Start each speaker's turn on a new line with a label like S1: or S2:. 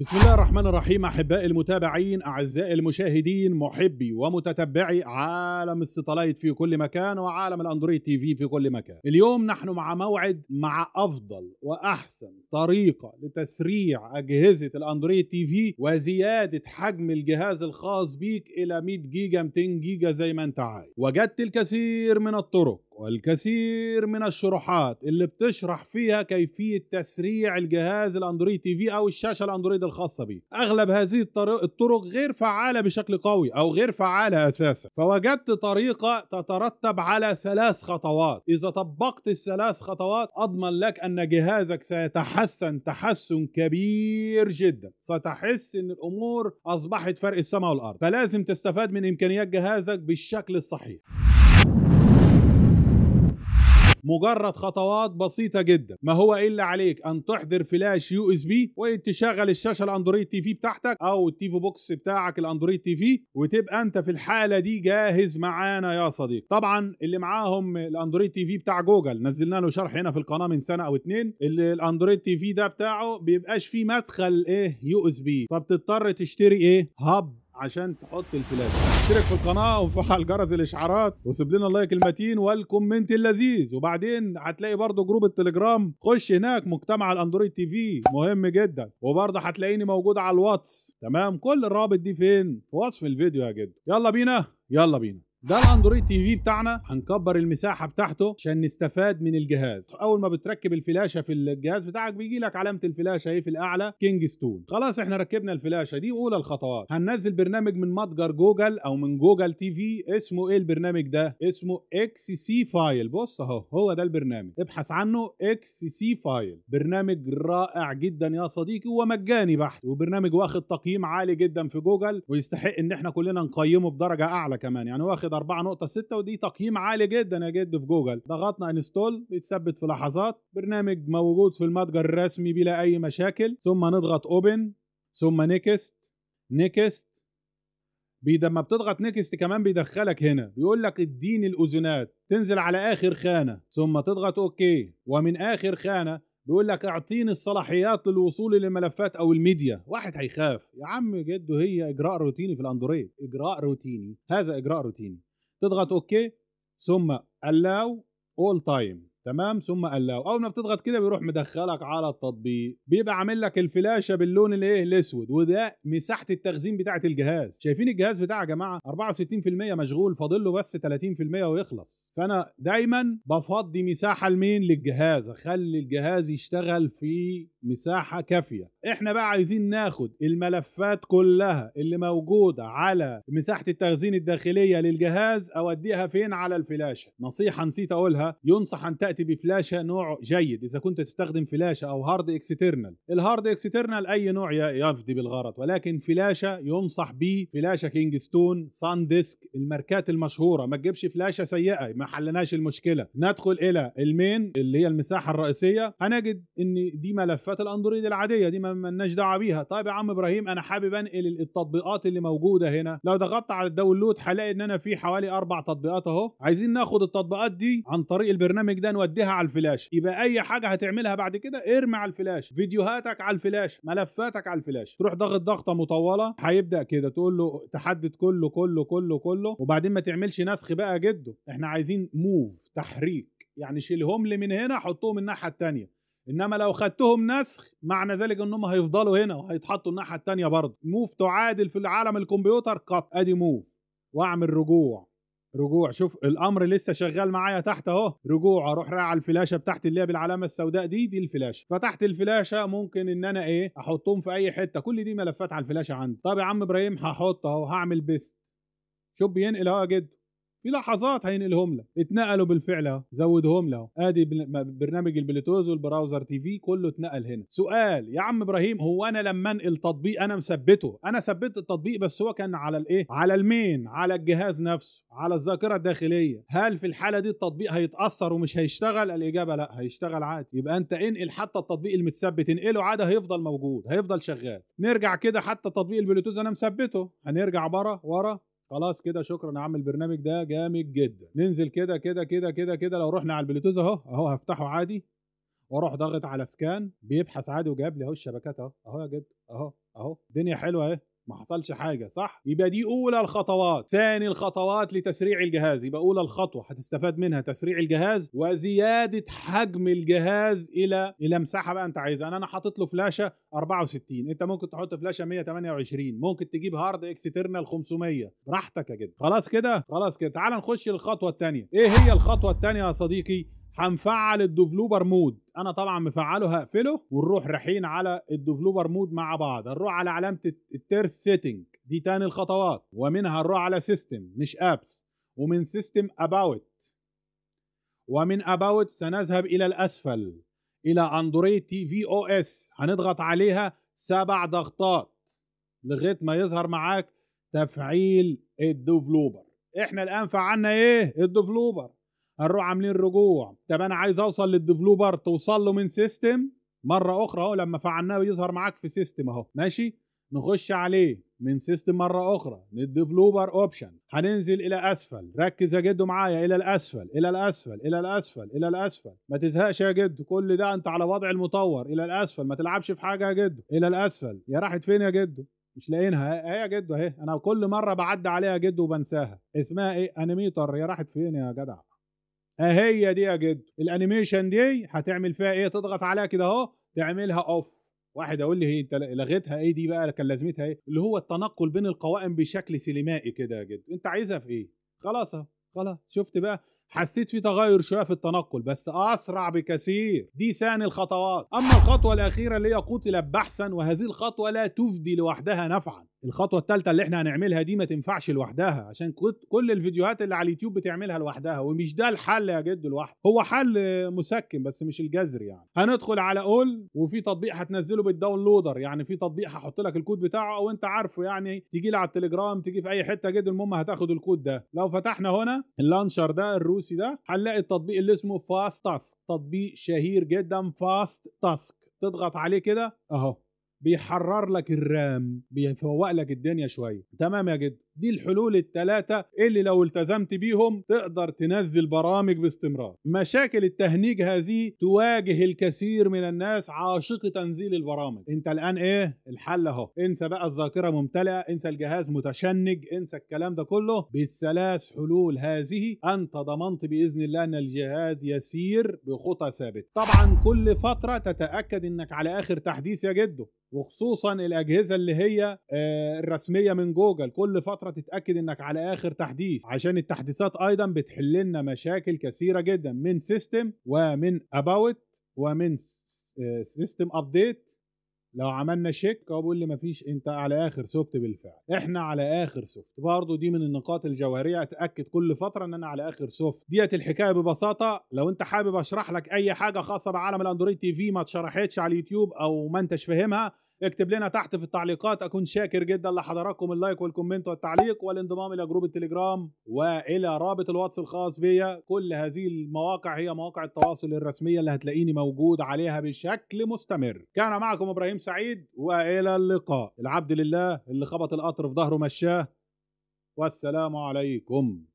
S1: بسم الله الرحمن الرحيم احبائي المتابعين اعزائي المشاهدين محبي ومتتبعي عالم الستلايت في كل مكان وعالم الاندرويد تي في في كل مكان اليوم نحن مع موعد مع افضل واحسن طريقه لتسريع اجهزه الاندرويد تي في وزياده حجم الجهاز الخاص بيك الى 100 جيجا 200 جيجا زي ما انت عايز وجدت الكثير من الطرق والكثير من الشروحات اللي بتشرح فيها كيفية تسريع الجهاز الاندرويد تي في او الشاشة الاندرويد الخاصة بيه اغلب هذه الطرق غير فعالة بشكل قوي او غير فعالة اساسا فوجدت طريقة تترتب على ثلاث خطوات اذا طبقت الثلاث خطوات اضمن لك ان جهازك سيتحسن تحسن كبير جدا ستحس ان الامور اصبحت فرق السماء والارض فلازم تستفاد من امكانيات جهازك بالشكل الصحيح مجرد خطوات بسيطه جدا ما هو الا عليك ان تحضر فلاش يو اس بي وتشغل الشاشه الاندرويد تي في بتاعتك او التي في بوكس بتاعك الاندرويد تي في وتبقى انت في الحاله دي جاهز معانا يا صديقي طبعا اللي معاهم الاندرويد تي في بتاع جوجل نزلنا له شرح هنا في القناه من سنه او اتنين اللي الاندرويد تي في ده بتاعه بيبقاش فيه مدخل ايه يو اس بي فبتضطر تشتري ايه هاب عشان تحط الفلاش اشترك في القناه وفعل جرس الاشعارات وسيب لنا اللايك المتين والكومنت اللذيذ وبعدين هتلاقي برضه جروب التليجرام خش هناك مجتمع الاندرويد تي في مهم جدا وبرضه هتلاقيني موجود على الواتس تمام كل الرابط دي فين في وصف الفيديو يا جد يلا بينا يلا بينا ده الاندرويد تي في بتاعنا هنكبر المساحه بتاعته عشان نستفاد من الجهاز اول ما بتركب الفلاشه في الجهاز بتاعك بيجي لك علامه الفلاشه اهي في الاعلى كينج ستون خلاص احنا ركبنا الفلاشه دي اولى الخطوات هننزل برنامج من متجر جوجل او من جوجل تي في اسمه ايه البرنامج ده اسمه اكس سي فايل بص اهو هو ده البرنامج ابحث عنه اكس سي فايل برنامج رائع جدا يا صديقي ومجاني بحت وبرنامج واخد تقييم عالي جدا في جوجل ويستحق ان احنا كلنا نقيمه بدرجه اعلى كمان يعني واخد 4.6 ودي تقييم عالي جدا يا جد في جوجل ضغطنا انستول بيتثبت في لحظات برنامج موجود في المتجر الرسمي بلا اي مشاكل ثم نضغط اوبن ثم نيكست نيكست لما بتضغط نيكست كمان بيدخلك هنا بيقول لك اديني الاذونات تنزل على اخر خانه ثم تضغط اوكي ومن اخر خانه بيقول لك اعطيني الصلاحيات للوصول للملفات او الميديا واحد هيخاف يا عم جده هي اجراء روتيني في الاندرويد اجراء روتيني هذا اجراء روتيني تضغط اوكي ثم allow all time تمام ثم له اول ما بتضغط كده بيروح مدخلك على التطبيق بيبقى عامل لك الفلاشه باللون الايه الاسود وده مساحه التخزين بتاعه الجهاز شايفين الجهاز بتاعي يا جماعه 64% مشغول فاضل له بس 30% ويخلص فانا دايما بفضي مساحه لمين للجهاز اخلي الجهاز يشتغل في مساحه كافيه احنا بقى عايزين ناخد الملفات كلها اللي موجوده على مساحه التخزين الداخليه للجهاز اوديها فين على الفلاشه نصيحه نسيت اقولها ينصح ان تأتي تاتي بفلاشه نوع جيد اذا كنت تستخدم فلاشه او هارد اكسترنال الهارد اكسترنال اي نوع يفدي بالغرض ولكن فلاشه ينصح به فلاشه كينجستون سان ديسك الماركات المشهوره ما تجيبش فلاشه سيئه ما حلناش المشكله ندخل الى المين اللي هي المساحه الرئيسيه هنجد ان دي ملفات الاندرويد العاديه دي ما لناش دعوه بيها طيب يا عم ابراهيم انا حابب انقل التطبيقات اللي موجوده هنا لو ضغطت على الداونلود هلاقي ان انا في حوالي اربع تطبيقات اهو عايزين ناخد التطبيقات دي عن طريق البرنامج ده وديها على الفلاش يبقى اي حاجه هتعملها بعد كده ارمي على الفلاش فيديوهاتك على الفلاش ملفاتك على الفلاش تروح ضاغط ضغطه مطوله هيبدا كده تقول له تحدد كله كله كله كله وبعدين ما تعملش نسخ بقى جده احنا عايزين موف تحريك يعني شيلهم لي من هنا حطهم الناحيه الثانيه انما لو خدتهم نسخ معنى ذلك انهم هيفضلوا هنا وهيتحطوا الناحيه الثانيه برضه موف تعادل في العالم الكمبيوتر كات ادي موف واعمل رجوع رجوع شوف الامر لسه شغال معايا تحت اهو رجوع اروح رايح على الفلاشه بتاعتي اللي هي بالعلامه السوداء دي دي الفلاشه فتحت الفلاشه ممكن ان انا ايه احطهم في اي حته كل دي ملفات على الفلاشه عندي طب يا عم ابراهيم هحط اهو هعمل بيست شوف بينقل اهو يا جدو في لحظات هينقلهم لك اتنقلوا بالفعل زودهم له ادي برنامج البلوتوز والبراوزر تي في كله اتنقل هنا سؤال يا عم ابراهيم هو انا لما انقل تطبيق انا مثبته انا ثبت التطبيق بس هو كان على الايه على المين على الجهاز نفسه على الذاكره الداخليه هل في الحاله دي التطبيق هيتاثر ومش هيشتغل الاجابه لا هيشتغل عادي يبقى انت انقل حتى التطبيق المتثبت انقله عادي هيفضل موجود هيفضل شغال نرجع كده حتى تطبيق البلوتوز انا مثبته هنرجع بره ورا خلاص كده شكرا يا عم البرنامج ده جامد جدا ننزل كده كده كده كده كده لو رحنا على البلوتوز اهو اهو هفتحه عادي واروح ضاغط على سكان بيبحث عادي وجاب لي اهو الشبكات اهو اهو يا جد اهو اهو الدنيا حلوه اهي ما حصلش حاجه صح يبقى دي اولى الخطوات ثاني الخطوات لتسريع الجهاز يبقى اولى الخطوه هتستفاد منها تسريع الجهاز وزياده حجم الجهاز الى الى مساحه بقى انت عايزها انا انا حاطط له فلاشه 64 انت ممكن تحط فلاشه 128 ممكن تجيب هارد اكسترنال 500 براحتك يا جدع، خلاص كده خلاص كده تعال نخش للخطوه الثانيه ايه هي الخطوه الثانيه يا صديقي هنفعل الديفلوبر مود انا طبعا مفعله هقفله ونروح رايحين على الديفلوبر مود مع بعض هنروح على علامه التيرث سيتنج دي تاني الخطوات ومنها نروح على سيستم مش ابس ومن سيستم اباوت ومن اباوت سنذهب الى الاسفل الى اندرويد تي في او اس هنضغط عليها سبع ضغطات لغايه ما يظهر معاك تفعيل الديفلوبر احنا الان فعلنا ايه الديفلوبر هنروح عاملين رجوع طب انا عايز اوصل للديفلوبر توصل له من سيستم مره اخرى اهو لما فعلناه بيظهر معاك في سيستم اهو ماشي نخش عليه من سيستم مره اخرى للديفلوبر اوبشن هننزل الى اسفل ركز يا جدو معايا الى الاسفل الى الاسفل الى الاسفل الى الاسفل ما تزهقش يا جدو كل ده انت على وضع المطور الى الاسفل ما تلعبش في حاجه يا جدو الى الاسفل يا راحت فين يا جدو مش لاقينها اهي يا جدو اهي انا كل مره بعدي عليها يا جدو وبنساها اسمها ايه انيميتر يا راحت فين يا جدع اهي دي يا جد الانيميشن دي هتعمل فيها ايه تضغط عليها كده اهو تعملها اوف واحد اقول لي انت لغيتها ايه دي بقى كان لازمتها ايه اللي هو التنقل بين القوائم بشكل سينمائي كده يا جد انت عايزها في ايه خلاص اهو خلاص شفت بقى حسيت في تغير شويه في التنقل بس اسرع بكثير دي ثاني الخطوات اما الخطوه الاخيره اللي هي قتلت بحثا وهذه الخطوه لا تفدي لوحدها نفعا الخطوه الثالثه اللي احنا هنعملها دي ما تنفعش لوحدها عشان كل الفيديوهات اللي على اليوتيوب بتعملها لوحدها ومش ده الحل يا جد لوحده هو حل مسكن بس مش الجذر يعني هندخل على اول وفي تطبيق هتنزله بالداونلودر يعني في تطبيق هحط لك الكود بتاعه او انت عارفه يعني تيجي لي على التليجرام تيجي في اي حته جد المهم هتاخد الكود ده لو فتحنا هنا اللانشر ده الروسي ده هنلاقي التطبيق اللي اسمه فاست تاسك تطبيق شهير جدا فاست تاسك تضغط عليه كده اهو بيحرر لك الرام بيفوق لك الدنيا شويه تمام يا جد دي الحلول التلاتة اللي لو التزمت بيهم تقدر تنزل برامج باستمرار مشاكل التهنيج هذه تواجه الكثير من الناس عاشق تنزيل البرامج انت الان ايه الحل اهو انسى بقى الذاكرة ممتلئة انسى الجهاز متشنج انسى الكلام ده كله بالثلاث حلول هذه انت ضمنت باذن الله ان الجهاز يسير بخطى ثابتة طبعا كل فترة تتأكد انك على اخر تحديث يا جدو وخصوصا الاجهزة اللي هي آه، الرسمية من جوجل كل فترة فتره تتاكد انك على اخر تحديث عشان التحديثات ايضا بتحل لنا مشاكل كثيره جدا من سيستم ومن اباوت ومن سيستم ابديت آه، لو عملنا شيك هو بيقول لي مفيش انت على اخر سوفت بالفعل احنا على اخر سوفت برضه دي من النقاط الجوهريه اتاكد كل فتره ان انا على اخر سوفت ديت الحكايه ببساطه لو انت حابب اشرح لك اي حاجه خاصه بعالم الاندرويد تي في ما اتشرحتش على اليوتيوب او ما انتش فاهمها اكتب لنا تحت في التعليقات اكون شاكر جدا لحضراتكم اللايك والكومنت والتعليق والانضمام الى جروب التليجرام والى رابط الواتس الخاص بيا كل هذه المواقع هي مواقع التواصل الرسميه اللي هتلاقيني موجود عليها بشكل مستمر كان معكم ابراهيم سعيد والى اللقاء العبد لله اللي خبط القطر في ظهره مشاه والسلام عليكم